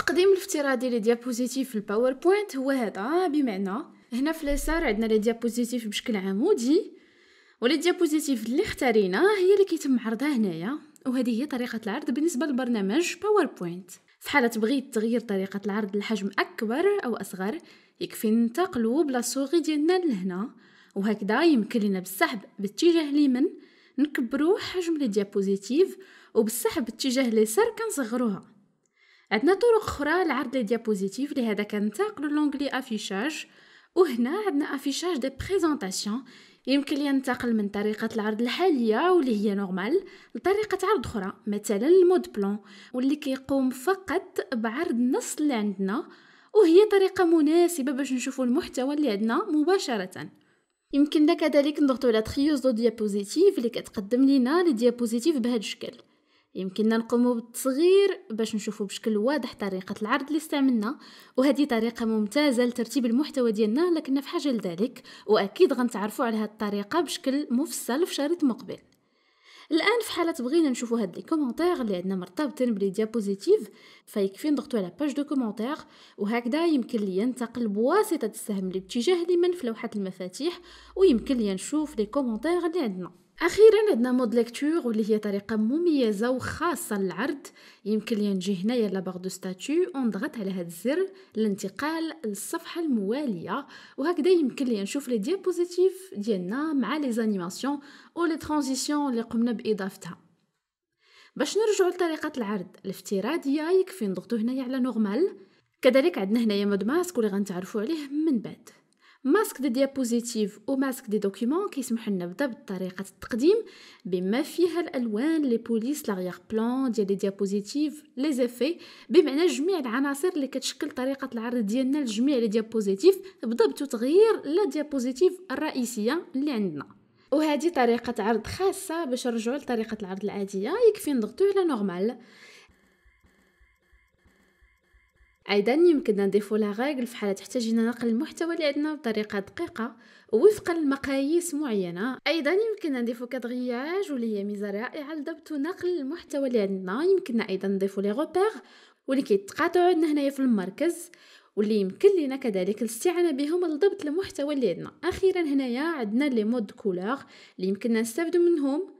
التقديم الافتراضي لديابوزيتيف في الباوربوينت هو هذا آه، بمعنى هنا في اليسار عندنا لي ديابوزيتيف بشكل عمودي ولي ديابوزيتيف اللي اختاريناه هي اللي كيتم عرضها هنايا وهذه هي طريقة العرض بالنسبة لبرنامج باوربوينت في حالة بغيت تغيير طريقة العرض لحجم أكبر أو أصغر يكفي ننتقلو بلاصوغي ديالنا لهنا وهكذا يمكن لنا بالسحب باتجاه اليمين نكبرو حجم لي ديابوزيتيف وبالسحب باتجاه اليسار كنصغروها عندنا طرق اخرى لعرض لي ديابوزيتيف لهذا كنتقلوا لونغلي افيشاج وهنا عندنا افيشاج دي بريزونطاسيون يمكن لي ننتقل من طريقة العرض الحالية واللي هي نورمال لطريقة عرض أخرى مثلا المود بلون واللي كيقوم فقط بعرض النص اللي عندنا وهي طريقة مناسبة باش نشوفوا المحتوى اللي عندنا مباشرة يمكننا كذلك نضغطوا على تريوز دو ديابوزيتيف اللي كتقدم لينا لي ديابوزيتيف بهذا الشكل يمكننا نقوم بالتصغير باش نشوفوا بشكل واضح طريقة العرض اللي استعملنا وهذه طريقة ممتازة لترتيب المحتوى ديالنا لكن في حاجة لذلك وأكيد غنتعرفوا على هذه الطريقة بشكل مفصل في شريط مقبل الان في حاله بغينا نشوفوا هاد لي كومونتير اللي عندنا مرتبطين بلي ديابوزيتيف فيكفي نضغطوا على باج دو كومونتير وهكذا يمكن لي ينتقل بواسطه السهم لاتجاه اليمين في لوحه المفاتيح ويمكن لي نشوف لي كومونتير اللي عندنا اخيرا عندنا مود ليكتور واللي هي طريقه مميزه وخاصه للعرض يمكن لي نجي هنايا لابار دو ستاتيو ونضغط على هذا الزر لانتقال للصفحه المواليه وهكذا يمكن لي نشوف لي ديابوزيتيف ديالنا مع لي زانيماسيون و لي ترانزيسيون اللي قمنا باضافتها باش نرجعوا لطريقه العرض الافتراضيه يكفي نضغطوا هنايا على نورمال كذلك عندنا هنايا مود ماسك واللي غنتعرفوا عليه من بعد ماسك دي ديابوزيتيف وماسك دي دوكيومون كيسمح لنا بضبط طريقه التقديم بما فيها الالوان لي بوليس لاغيغ بلان ديال لي ديابوزيتيف لي زيفي بمعنى جميع العناصر اللي كتشكل طريقه العرض ديالنا لجميع لي ديابوزيتيف بضبط وتغيير لا ديابوزيتيف الرئيسيه اللي عندنا وهذه طريقة عرض خاصة باش نرجعو لطريقة العرض العادية يكفي نضغطو على نورمال ايضا يمكننا نضيف لها في حاله تحتاجين نقل المحتوى اللي عندنا بطريقه دقيقه وفقا لمقاييس معينه ايضا يمكننا نضيف كادغياج واللي هي ميزه رائعه لضبط ونقل المحتوى اللي عندنا يمكننا ايضا نضيف لي روبير واللي كيتقاطعوا عندنا هنايا في المركز واللي يمكن لنا كذلك الاستعانة بهم لضبط المحتوى اللي عندنا أخيرا هنايا عندنا لي مود كولور اللي يمكننا نستافدو منهم